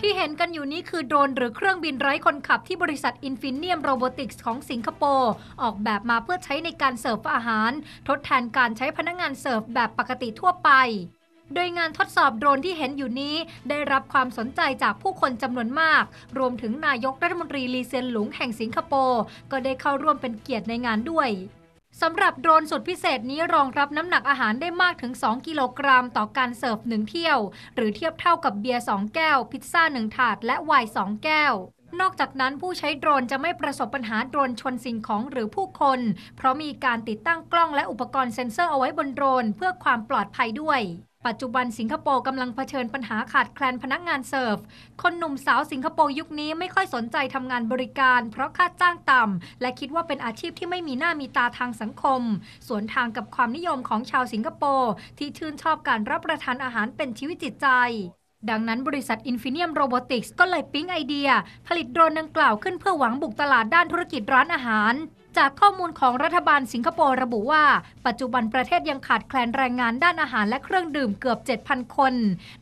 ที่เห็นกันอยู่นี้คือโดรนหรือเครื่องบินไร้คนขับที่บริษัทอินฟินเนียมโรบอติกส์ของสิงคโปร์ออกแบบมาเพื่อใช้ในการเสิร์ฟอาหาร ทดแทนการใช้พนักงงานเสิร์ฟ แบบปกติทั่วไป โดยงานทดสอบโดรนที่เห็นอยู่นี้ ได้รับความสนใจจากผู้คนจำนวนมาก รวมถึงนายกรัฐมนตรีลีเซียนหลุงแห่งสิงคโปร์ก็ได้เข้าร่วมเป็นเกียรติในงานด้วยสำหรับโดรนสุดพิเศษนี้รองรับน้ำหนักอาหารได้มากถึง 2 กิโลกรัม ต่อการเสิร์ฟ1 เที่ยว หรือเทียบเท่ากับเบียร์ 2 แก้ว พิซซ่า 1 ถาดและไวน์2แก้ว นอกจากนั้นผู้ใช้โดรนจะไม่ประสบปัญหาโดรนชนสิ่งของหรือผู้คน เพราะมีการติดตั้งกล้องและอุปกรณ์เซ็นเซอร์เอาไว้บนโดรนเพื่อความปลอดภัยด้วยปัจจุบันสิงคโปร์กำลังเผชิญปัญหาขาดแคลนพนักงานเสิร์ฟ คนหนุ่มสาวสิงคโปร์ยุคนี้ไม่ค่อยสนใจทำงานบริการเพราะค่าจ้างต่ำ และคิดว่าเป็นอาชีพที่ไม่มีหน้ามีตาทางสังคม สวนทางกับความนิยมของชาวสิงคโปร์ ที่ชื่นชอบการรับประทานอาหารเป็นชีวิตจิตใจ ดังนั้นบริษัท Infinium Robotics ก็เลยปิ๊งไอเดีย ผลิตโดรนดังกล่าวขึ้นเพื่อหวังบุกตลาดด้านธุรกิจร้านอาหารจากข้อมูลของรัฐบาลสิงคโปร์ระบุว่า ปัจจุบันประเทศยังขาดแคลนแรงงานด้านอาหารและเครื่องดื่มเกือบ 7,000 คน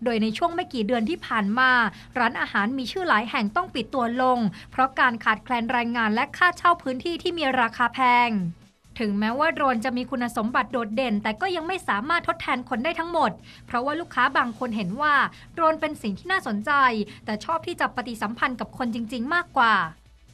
โดยในช่วงไม่กี่เดือนที่ผ่านมา ร้านอาหารมีชื่อหลายแห่งต้องปิดตัวลง เพราะการขาดแคลนแรงงานและค่าเช่าพื้นที่ที่มีราคาแพง ถึงแม้ว่าโดรนจะมีคุณสมบัติโดดเด่น แต่ก็ยังไม่สามารถทดแทนคนได้ทั้งหมด เพราะว่าลูกค้าบางคนเห็นว่าโดรนเป็นสิ่งที่น่าสนใจ แต่ชอบที่จะปฏิสัมพันธ์กับคนจริง ๆ มากกว่า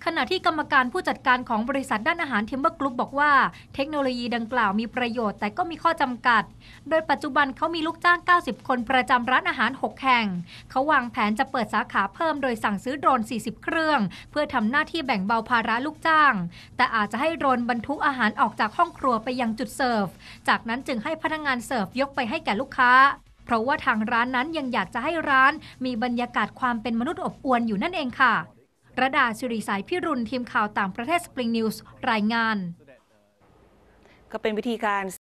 ขณะที่กรรมการผู้จัดการของบริษัทด้านอาหารเทมเบอร์กรุ๊ปบอกว่า เทคโนโลยีดังกล่าวมีประโยชน์แต่ก็มีข้อจำกัด โดยปัจจุบันเขามีลูกจ้าง 90 คนประจำร้านอาหาร 6 แห่ง เขาวางแผนจะเปิดสาขาเพิ่มโดยสั่งซื้อโดรน 40 เครื่อง เพื่อทำหน้าที่แบ่งเบาภาระลูกจ้าง แต่อาจจะให้โดรนบรรทุกอาหารออกจากห้องครัวไปยังจุดเสิร์ฟ จากนั้นจึงให้พนักงานเสิร์ฟยกไปให้แก่ลูกค้า เพราะว่าทางร้านนั้นยังอยากจะให้ร้านมีบรรยากาศความเป็นมนุษย์อบอวลอยู่นั่นเองค่ะระดาสิริสายพิรุณทีมข่าวต่างประเทศสปริงนิวส์รายงานก็เป็นวิธีการ